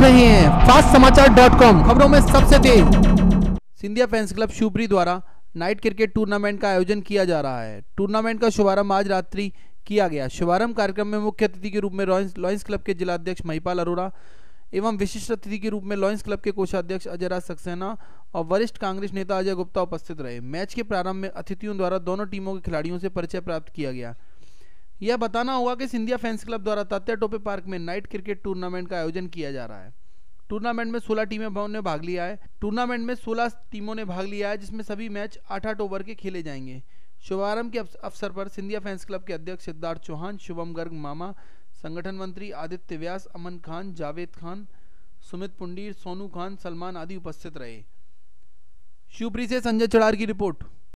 देख रहे हैं फास्ट समाचार डॉट कॉम खबरों में सबसे तेज सिंधिया फैंस क्लब शुभरी द्वारा नाइट क्रिकेट टूर्नामेंट का आयोजन किया जा रहा है टूर्नामेंट का शुभारंभ आज रात्रि किया गया शुभारंभ कार्यक्रम में मुख्य अतिथि के रूप में लॉयंस क्लब के जिलाध्यक्ष महिपाल अरोड़ा एवं विशिष्ट अतिथि के रूप में लॉयंस क्लब के कोषाध्यक्ष अजयराज सक्सेना और वरिष्ठ कांग्रेस नेता अजय गुप्ता उपस्थित रहे मैच के प्रारंभ में अतिथियों द्वारा दोनों टीमों के खिलाड़ियों से परिचय प्राप्त किया गया यह बताना होगा कि सिंधिया फैंस क्लब द्वारा तात्या टोपे पार्क में नाइट क्रिकेट टूर्नामेंट का आयोजन किया जा रहा है टूर्नामेंट में 16 टीमें ने भाग लिया है टूर्नामेंट में 16 टीमों ने भाग लिया है जिसमें सभी मैच आठ आठ ओवर के खेले जाएंगे शुभारंभ के अवसर पर सिंधिया फैंस क्लब के अध्यक्ष सिद्धार्थ चौहान शुभम गर्ग मामा संगठन मंत्री आदित्य व्यास अमन खान जावेद खान सुमित पुंडीर सोनू खान सलमान आदि उपस्थित रहे शिवप्री से संजय चढ़ार की रिपोर्ट